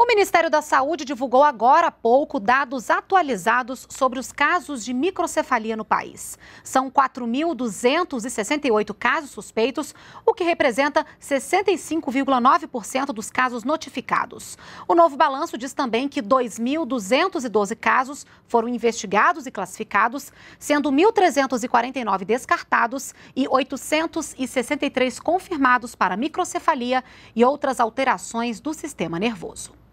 O Ministério da Saúde divulgou agora há pouco dados atualizados sobre os casos de microcefalia no país. São 4.268 casos suspeitos, o que representa 65,9% dos casos notificados. O novo balanço diz também que 2.212 casos foram investigados e classificados, sendo 1.349 descartados e 863 confirmados para microcefalia e outras alterações do sistema nervoso.